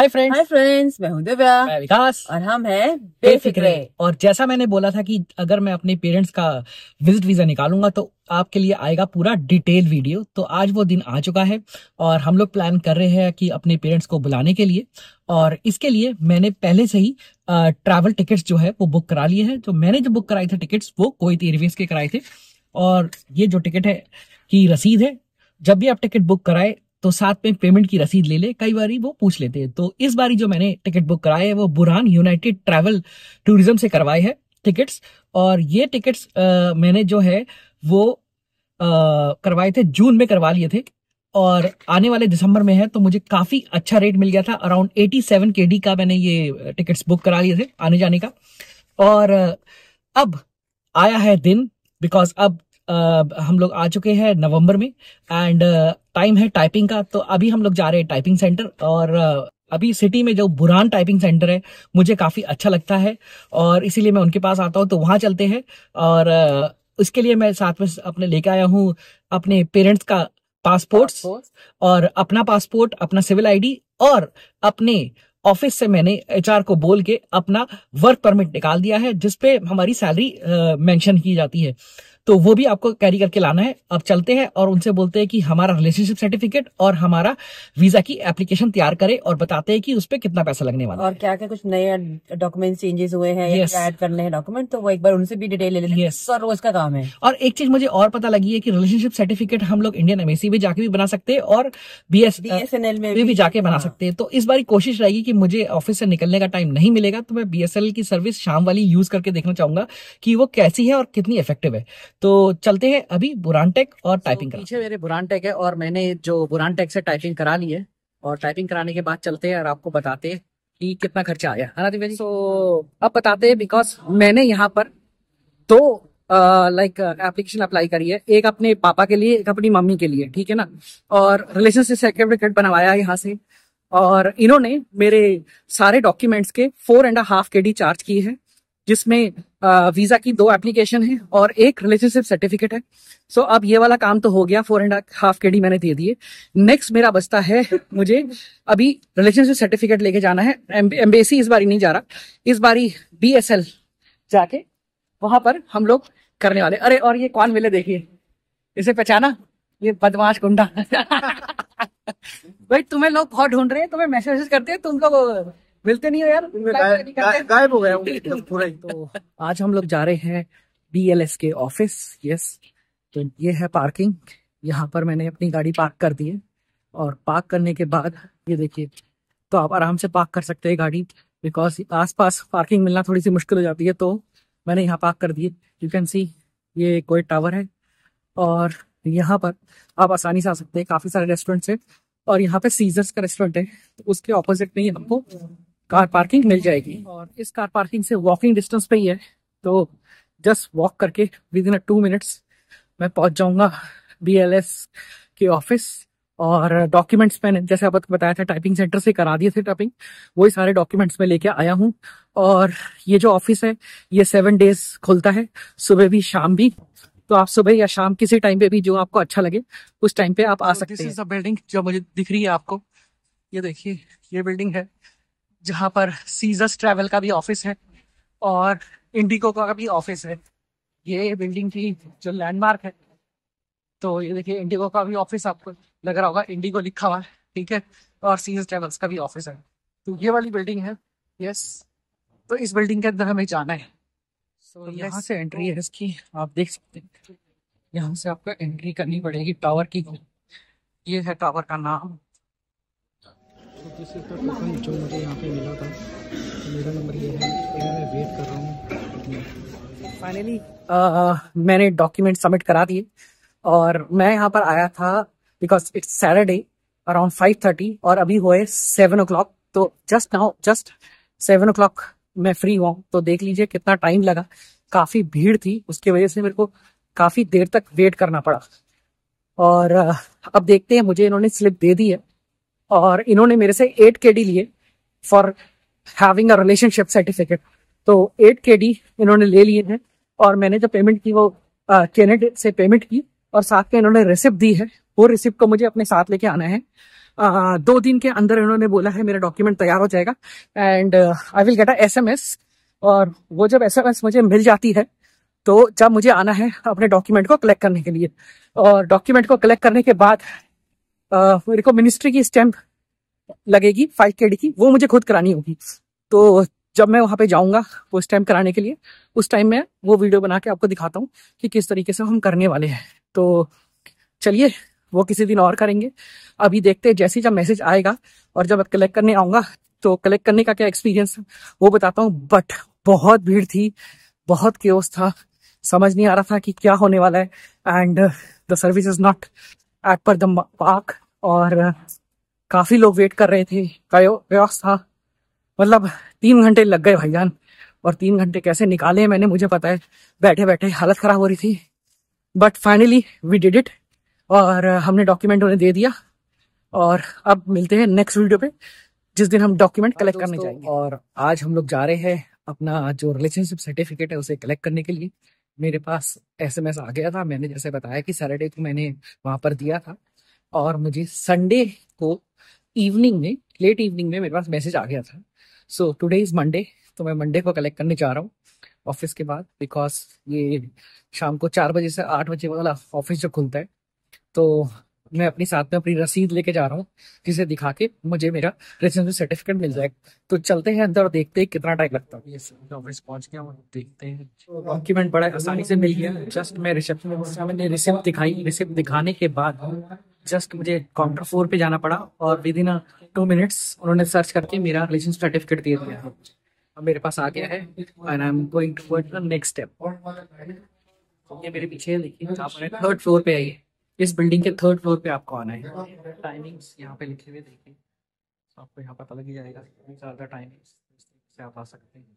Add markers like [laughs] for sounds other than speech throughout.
Hi friends hi friends मैं हूं दिव्या मैं विकास और हम हैं बेफिक्र और जैसा मैंने बोला था कि अगर मैं अपने पेरेंट्स का विजिट वीजा निकालूंगा तो आपके लिए आएगा पूरा डिटेल वीडियो तो आज वो दिन आ चुका है और हम लोग प्लान कर रहे हैं कि अपने पेरेंट्स को बुलाने के लिए और इसके लिए मैंने पहले से ही ट्रैवल टिकट्स जो है वो बुक करा लिए हैं जो तो मैंने जो बुक कराई थे टिकट्स वो कोवित एयरवेज के कराए थे और ये जो टिकट है की रसीद है जब भी आप टिकट बुक कराए तो साथ में पेमेंट की रसीद ले ले कई बार वो पूछ लेते हैं तो इस बारी जो मैंने टिकट बुक कराए हैं वो बुरान यूनाइटेड ट्रैवल टूरिज्म से करवाए हैं टिकट्स और ये टिकट्स मैंने जो है वो करवाए थे जून में करवा लिए थे और आने वाले दिसंबर में है तो मुझे काफी अच्छा रेट मिल गया था अराउंड 87 सेवन के डी का मैंने ये टिकट्स बुक करा लिए थे आने जाने का और अब आया है दिन बिकॉज अब हम लोग आ चुके हैं नवंबर में एंड टाइम है टाइपिंग का तो अभी हम लोग जा रहे हैं टाइपिंग सेंटर और अभी सिटी में जो बुरान टाइपिंग सेंटर है मुझे काफ़ी अच्छा लगता है और इसीलिए मैं उनके पास आता हूँ तो वहाँ चलते हैं और उसके लिए मैं साथ में अपने लेके आया हूँ अपने पेरेंट्स का पासपोर्ट और अपना पासपोर्ट अपना सिविल आईडी और अपने ऑफिस से मैंने एचआर को बोल के अपना वर्क परमिट निकाल दिया है जिसपे हमारी सैलरी मेंशन की जाती है तो वो भी आपको कैरी करके लाना है अब चलते हैं और उनसे बोलते हैं कि हमारा रिलेशनशिप सर्टिफिकेट और हमारा वीजा की एप्लीकेशन तैयार करे और बताते हैं कि उस पर कितना पैसा लगने वाला और क्या क्या कुछ नए डॉक्यूमेंट चेंजेस हुए हैं yes. ऐड करने हैं डॉक्यूमेंट तो वो एक बार उनसे भी डिटेल ले लेते हैं yes. और रोज काम है और एक चीज मुझे और पता लगी है कि रिलेशनशिप सर्टिफिकेट हम लोग इंडियन एमएससी भी जाके भी बना सकते हैं और बी एस uh, में भी, भी जाके बना हाँ। सकते हैं तो इस बार कोशिश रहेगी कि मुझे ऑफिस से निकलने का टाइम नहीं मिलेगा तो मैं बी की सर्विस शाम वाली यूज करके देखना चाहूंगा कि वो कैसी है और कितनी इफेक्टिव है तो चलते हैं अभी बुरानटेक और टाइपिंग so, पीछे मेरे बुरानटेक है और मैंने जो बुरानटेक से टाइपिंग करा ली है और टाइपिंग कराने के बाद चलते हैं और आपको बताते हैं कि कितना खर्चा आया है ना तो अब बताते हैं बिकॉज मैंने यहाँ पर दो लाइक एप्लीकेशन अप्लाई करी है एक अपने पापा के लिए एक अपनी मम्मी के लिए ठीक है ना और रिलेशनशिप सर्टिफिकेट बनवाया यहाँ से और इन्होंने मेरे सारे डॉक्यूमेंट्स के four and half K D charge की है जिसमें वीजा की दो एप्लीकेशन है और एक रिलेशनशिप सर्टिफिकेट है सो अब ये वाला काम तो हो गया four and half K D मैंने दे दिए नेक्स्ट मेरा बस्ता है मुझे अभी रिलेशनशिप सर्टिफिकेट लेके जाना है एम्बेसी इस बारी नहीं जा रहा इस बारी बी एस एल जाके वहां पर हम लोग करने वाले अरे और ये कौन मिले देखिए इसे पहचाना ये बदमाश गुंडा [laughs] भाई तुम्हें लोग बहुत ढूंढ रहे हैं तुम्हें मैसेजेस करते हैं तुम लोग मिलते नहीं हो यार गायब हो गया ही तो आज हम लोग जा रहे हैं एस के ऑफिस यस तो ये है पार्किंग यहाँ पर मैंने अपनी गाड़ी पार्क कर दी है और पार्क करने के बाद ये देखिए तो आप आराम से पार्क कर सकते हैं गाड़ी बिकॉज आसपास पार्किंग मिलना थोड़ी सी मुश्किल हो जाती है तो मैंने यहाँ पार्क कर दी यू कैन सी ये कोई टावर है और यहाँ पर आप आसानी से आ सकते हैं काफ़ी सारे रेस्टोरेंट्स हैं और यहाँ पे सीजर्स का रेस्टोरेंट है तो उसके ऑपोजिट में ही हमको कार पार्किंग मिल जाएगी और इस कार पार्किंग से वॉकिंग डिस्टेंस पे ही है तो जस्ट वॉक करके within a two minutes मैं पहुंच जाऊंगा बी के ऑफिस और डॉक्यूमेंट्स मैंने जैसे आप बताया था टाइपिंग सेंटर से करा दिए थे टाइपिंग वही सारे डॉक्यूमेंट्स में लेके आया हूँ और ये जो ऑफिस है ये सेवन डेज खुलता है सुबह भी शाम भी तो आप सुबह या शाम किसी टाइम पे भी जो आपको अच्छा लगे उस टाइम पे आप आ सकते हैं बिल्डिंग जो मुझे दिख रही है आपको ये देखिए ये बिल्डिंग है जहाँ पर सीजस ट्रैवल का भी ऑफिस है और इंडिको का भी ऑफिस है ये बिल्डिंग की जो लैंडमार्क है तो ये देखिए इंडिगो का भी ऑफिस आपको लग रहा होगा इंडिगो लिखा हुआ है ठीक है और सीजस ट्रेवल्स का भी ऑफिस है तो ये वाली बिल्डिंग है यस तो इस बिल्डिंग के अंदर हमें जाना है सो so, तो यहाँ से एंट्री तो है इसकी आप देख सकते हैं यहाँ से आपको एंट्री करनी पड़ेगी टावर की ये है टावर का नाम टोकन जो मुझे यहाँ पे मिला था मेरा नंबर ये है मैं वेट कर रहा हूँ फाइनली uh, मैंने डॉक्यूमेंट सबमिट करा दिए और मैं यहाँ पर आया था because it's Saturday around five thirty और अभी हुए सेवन ओ क्लॉक तो just now just seven o'clock मैं फ्री हुआ तो देख लीजिए कितना टाइम लगा काफ़ी भीड़ थी उसकी वजह से मेरे को काफ़ी देर तक वेट करना पड़ा और uh, अब देखते हैं मुझे इन्होंने स्लिप दे दी है और इन्होंने मेरे से एट के डी लिए for having a relationship certificate तो एट के डी इन्होंने ले लिए हैं और मैंने जो पेमेंट की वो कैनेड से पेमेंट की और साथ में इन्होंने रिसिप्ट दी है वो रिसिप्ट को मुझे अपने साथ लेके आना है आ, दो दिन के अंदर इन्होंने बोला है मेरा डॉक्यूमेंट तैयार हो जाएगा and I will get a S और वो जब एस मुझे मिल जाती है तो जब मुझे आना है अपने डॉक्यूमेंट को कलेक्ट करने के लिए और डॉक्यूमेंट को कलेक्ट करने के बाद मेरे को मिनिस्ट्री की स्टैम्प लगेगी फाइव के की वो मुझे खुद करानी होगी तो जब मैं वहाँ पे जाऊँगा वो स्टैम्प कराने के लिए उस टाइम में वो वीडियो बना के आपको दिखाता हूँ कि किस तरीके से हम करने वाले हैं तो चलिए वो किसी दिन और करेंगे अभी देखते हैं जैसे जब मैसेज आएगा और जब कलेक्ट करने आऊँगा तो कलेक्ट करने का क्या एक्सपीरियंस वो बताता हूँ बट बहुत भीड़ थी बहुत क्योस था समझ नहीं आ रहा था कि क्या होने वाला है and the service is not at par park और काफ़ी लोग वेट कर रहे थे था मतलब तीन घंटे लग गए जान और तीन घंटे कैसे निकाले मैंने मुझे पता है बैठे बैठे हालत ख़राब हो रही थी but finally we did it और हमने डॉक्यूमेंट उन्हें दे दिया और अब मिलते हैं नेक्स्ट वीडियो पे जिस दिन हम डॉक्यूमेंट कलेक्ट हाँ करने जाएंगे और आज हम लोग जा रहे हैं अपना जो रिलेशनशिप सर्टिफिकेट है उसे कलेक्ट करने के लिए मेरे पास एसएमएस आ गया था मैंने जैसे बताया कि सैटरडे को मैंने वहां पर दिया था और मुझे संडे को इवनिंग में लेट इवनिंग में मेरे पास मैसेज आ गया था सो टुडे इज मंडे तो मैं मंडे को कलेक्ट करने जा रहा हूँ ऑफिस के बाद बिकॉज ये शाम को चार बजे से आठ बजे वाला ऑफिस जो खुलता है तो मैं अपने साथ में अपनी रसीद लेके जा रहा हूँ जिसे दिखा के मुझे मेरा रेजिडेंसी सर्टिफिकेट मिल जाएगा तो चलते हैं अंदर और देखते हैं कितना टाइम लगता है तो पहुंच गया देखते हैं डॉक्यूमेंट तो बड़ा आसानी से मिल गया जस्ट मैं रिसेप्शन में मैंने रिसिप्ट दिखाई रिसिप्ट दिखाने के बाद जस्ट मुझे काउंटर फोर पे जाना पड़ा और विद इन टू मिनट्स उन्होंने सर्च करके मेरा रिलेशन सर्टिफिकेट दे दिया अब मेरे पास आ गया है and I am going towards next step ये मेरे पीछे देखिए थर्ड फ्लोर पे आई है इस बिल्डिंग के थर्ड फ्लोर पे आपको आना है टाइमिंग्स यहाँ पे लिखे हुए देखें तो आपको यहाँ पता लग जाएगा ज़्यादा टाइमिंग्स से आप आ सकते हैं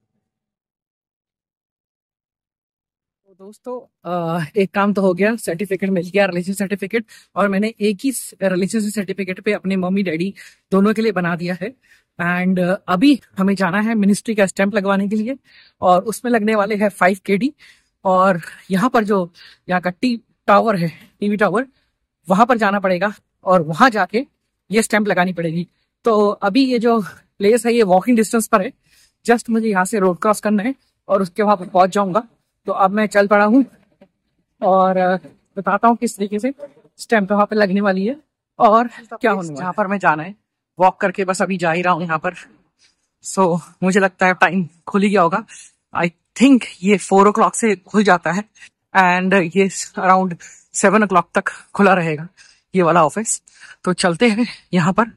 तो दोस्तों आ, एक काम तो हो गया सर्टिफिकेट मिल गया रिलेशन सर्टिफिकेट और मैंने एक ही रिलेशनशिप सर्टिफिकेट पे अपने मम्मी डैडी दोनों के लिए बना दिया है एंड अभी हमें जाना है मिनिस्ट्री का स्टैंप लगवाने के लिए और उसमें लगने वाले हैं फाइव के और यहाँ पर जो यहाँ का टी टावर है टीवी टावर वहां पर जाना पड़ेगा और वहां जाके ये स्टैंप लगानी पड़ेगी तो अभी ये जो प्लेस है ये वॉकिंग डिस्टेंस पर है जस्ट मुझे यहाँ से रोड क्रॉस करना है और उसके वहां पर पहुंच जाऊंगा तो अब मैं चल पड़ा हूँ और बताता हूँ किस तरीके से स्टैंप वहां पर लगने वाली है और क्या होने पर मैं जाना है वॉक करके बस अभी जा ही रहा हूँ यहाँ पर सो so, मुझे लगता है टाइम खुल ही गया होगा आई थिंक ये फोर ओ से खुल जाता है एंड uh, ये अराउंड सेवन ओ तक खुला रहेगा ये वाला ऑफिस तो चलते हैं यहाँ पर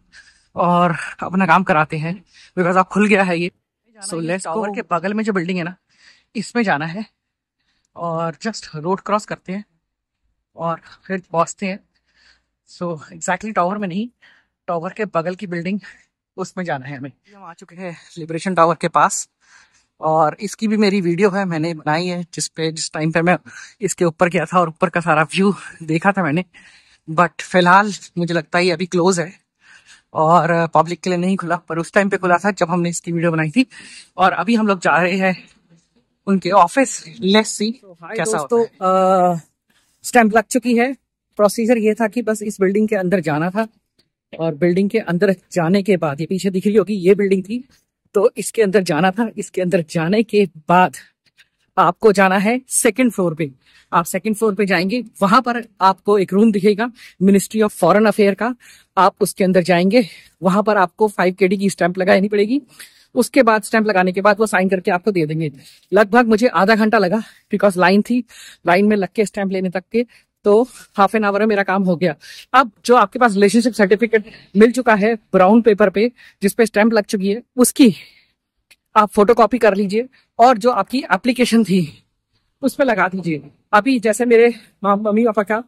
और अपना काम कराते हैं बिकॉज आप खुल गया है ये सो टावर के बगल में जो बिल्डिंग है ना इसमें जाना है और जस्ट रोड क्रॉस करते हैं और फिर पहुँचते हैं सो एग्जैक्टली टावर में नहीं टावर के बगल की बिल्डिंग उसमें जाना है हमें हम आ चुके हैं लिबरेशन टावर के पास और इसकी भी मेरी वीडियो है मैंने बनाई है जिस पे जिस टाइम पे मैं इसके ऊपर गया था और ऊपर का सारा व्यू देखा था मैंने बट फिलहाल मुझे लगता है अभी क्लोज है और पब्लिक के लिए नहीं खुला पर उस टाइम पे खुला था जब हमने इसकी वीडियो बनाई थी और अभी हम लोग जा रहे हैं उनके ऑफिस लेस सी कैसा तो स्टैंप लग चुकी है प्रोसीजर ये था कि बस इस बिल्डिंग के अंदर जाना था और बिल्डिंग के अंदर जाने के बाद ये पीछे दिख रही होगी ये बिल्डिंग थी तो इसके अंदर जाना था इसके अंदर जाने के बाद आपको जाना है सेकंड फ्लोर पे आप सेकंड फ्लोर पे जाएंगे वहां पर आपको एक रूम दिखेगा मिनिस्ट्री ऑफ फॉरेन अफेयर का आप उसके अंदर जाएंगे वहां पर आपको फाइव के की स्टैंप लगानी पड़ेगी उसके बाद स्टैंप लगाने के बाद वो साइन करके आपको दे देंगे लगभग मुझे आधा घंटा लगा बिकॉज लाइन थी लाइन में लग के स्टैंप लेने तक के तो हाफ एन आवर में मेरा काम हो गया अब जो आपके पास रिलेशनशिप सर्टिफिकेट मिल चुका है ब्राउन पेपर पे जिसपे स्टैंप लग चुकी है उसकी आप फोटो कॉपी कर लीजिए और जो आपकी एप्लीकेशन थी उस पर लगा दीजिए अभी जैसे मेरे मम्मी पापा का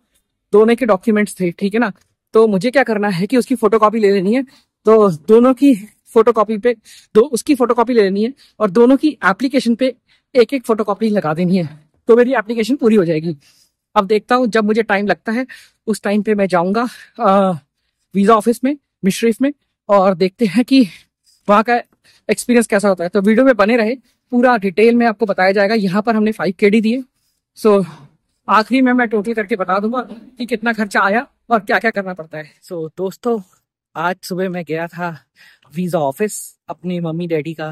दोनों के डॉक्यूमेंट्स थे ठीक है ना तो मुझे क्या करना है कि उसकी फोटो कॉपी ले लेनी है तो दोनों की फोटो कॉपी पे दो उसकी फोटो कॉपी ले लेनी है और दोनों की एप्लीकेशन पे एक एक फोटो कॉपी लगा देनी है तो मेरी एप्लीकेशन पूरी हो जाएगी अब देखता हूँ जब मुझे टाइम लगता है उस टाइम पे मैं जाऊँगा वीज़ा ऑफिस में मिश्रिफ में और देखते हैं कि वहाँ का एक्सपीरियंस कैसा होता है तो वीडियो में बने रहे पूरा डिटेल में आपको बताया जाएगा यहाँ पर हमने फाइव के डी दिए सो आखिरी में मैं टोटल करके बता दूंगा कि कितना खर्चा आया और क्या क्या करना पड़ता है सो so, दोस्तों आज सुबह मैं गया था वीज़ा ऑफिस अपने मम्मी डैडी का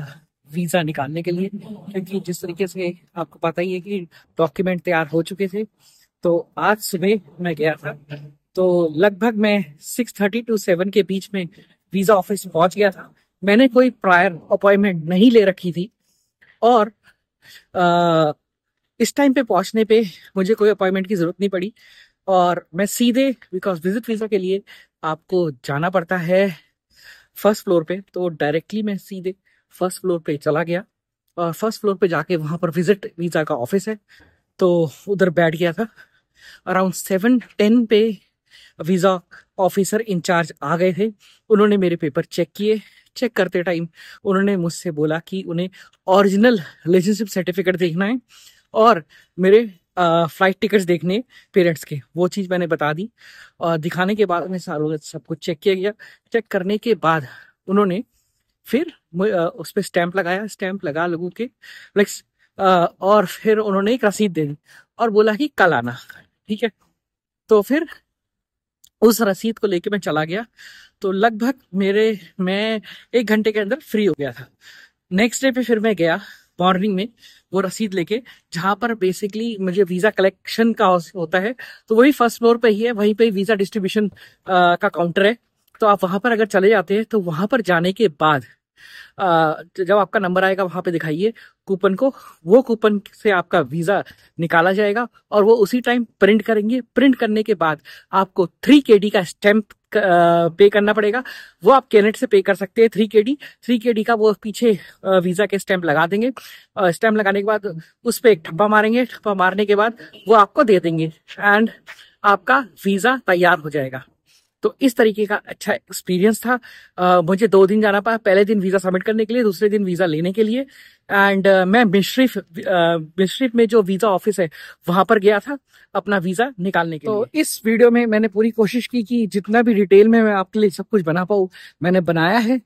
वीज़ा निकालने के लिए क्योंकि जिस तरीके से आपको पता ही है कि डॉक्यूमेंट तैयार हो चुके थे तो आज सुबह मैं गया था तो लगभग मैं सिक्स थर्टी टू सेवन के बीच में वीजा ऑफिस पहुंच गया था मैंने कोई प्रायर अपॉइंटमेंट नहीं ले रखी थी और आ, इस टाइम पे पहुंचने पे मुझे कोई अपॉइंटमेंट की जरूरत नहीं पड़ी और मैं सीधे बिकॉज विजिट वीजा के लिए आपको जाना पड़ता है फर्स्ट फ्लोर पे तो डायरेक्टली मैं सीधे फर्स्ट फ्लोर पे चला गया और फर्स्ट फ्लोर पे जाके वहाँ पर विजिट वीज़ा का ऑफिस है तो उधर बैठ गया था अराउंड सेवन टेन पे वीज़ा ऑफिसर इंचार्ज आ गए थे उन्होंने मेरे पेपर चेक किए चेक करते टाइम उन्होंने मुझसे बोला कि उन्हें ओरिजिनल रिलेशनशिप सर्टिफिकेट देखना है और मेरे फ्लाइट टिकट्स देखने पेरेंट्स के वो चीज़ मैंने बता दी और दिखाने के बाद उन्हें सारों सब कुछ चेक किया गया चेक करने के बाद उन्होंने फिर उस पर स्टैंप लगाया स्टैंप लगा लोगों के लाइक और फिर उन्होंने एक रसीद दे दी और बोला कि कल आना ठीक है तो फिर उस रसीद को लेके मैं चला गया तो लगभग मेरे मैं एक घंटे के अंदर फ्री हो गया था नेक्स्ट डे पे फिर मैं गया मॉर्निंग में वो रसीद लेके जहाँ पर बेसिकली मुझे वीज़ा कलेक्शन का होता है तो वही फर्स्ट फ्लोर पे ही है वहीं पे वीज़ा डिस्ट्रीब्यूशन का काउंटर है तो आप वहां पर अगर चले जाते हैं तो वहां पर जाने के बाद आ, जब आपका नंबर आएगा वहां पे दिखाइए कूपन को वो कूपन से आपका वीजा निकाला जाएगा और वो उसी टाइम प्रिंट करेंगे प्रिंट करने के बाद आपको थ्री के डी का स्टैंप पे करना पड़ेगा वो आप कैनेट से पे कर सकते हैं थ्री के डी थ्री के डी का वो पीछे वीजा के स्टैंप लगा देंगे स्टैंप लगाने के बाद उस पर एक ठप्पा मारेंगे ठप्पा मारने के बाद वो आपको दे देंगे एंड आपका वीजा तैयार हो जाएगा तो इस तरीके का अच्छा एक्सपीरियंस था आ, मुझे दो दिन जाना पड़ा पहले दिन वीज़ा सबमिट करने के लिए दूसरे दिन वीज़ा लेने के लिए एंड uh, मैं मिश्रिफ uh, मिश्रिफ में जो वीज़ा ऑफिस है वहां पर गया था अपना वीज़ा निकालने के तो लिए। इस वीडियो में मैंने पूरी कोशिश की कि जितना भी डिटेल में मैं आपके लिए सब कुछ बना पाऊ मैंने बनाया है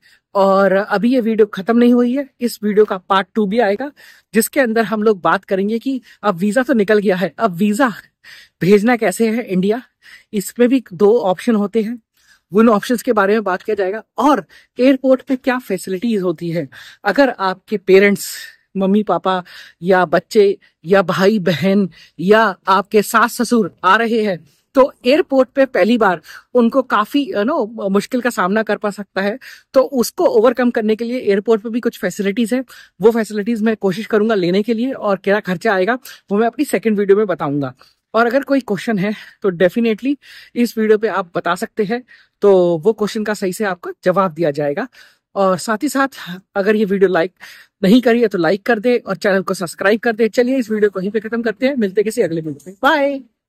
और अभी ये वीडियो ख़त्म नहीं हुई है इस वीडियो का पार्ट टू भी आएगा जिसके अंदर हम लोग बात करेंगे कि अब वीज़ा तो निकल गया है अब वीज़ा भेजना कैसे है इंडिया इसमें भी दो ऑप्शन होते हैं उन ऑप्शन के बारे में बात किया जाएगा और एयरपोर्ट पे क्या फैसिलिटीज होती है अगर आपके पेरेंट्स मम्मी पापा या बच्चे या भाई बहन या आपके सास ससुर आ रहे हैं तो एयरपोर्ट पे पहली बार उनको काफी नो मुश्किल का सामना कर पा सकता है तो उसको ओवरकम करने के लिए एयरपोर्ट पे भी कुछ फैसिलिटीज है वो फैसिलिटीज मैं कोशिश करूंगा लेने के लिए और क्या खर्चा आएगा वो मैं अपनी सेकेंड वीडियो में बताऊंगा और अगर कोई क्वेश्चन है तो डेफिनेटली इस वीडियो पे आप बता सकते हैं तो वो क्वेश्चन का सही से आपको जवाब दिया जाएगा और साथ ही साथ अगर ये वीडियो लाइक नहीं करिए तो लाइक कर दे और चैनल को सब्सक्राइब कर दे चलिए इस वीडियो को यहीं पे खत्म करते हैं मिलते किसी अगले वीडियो में बाय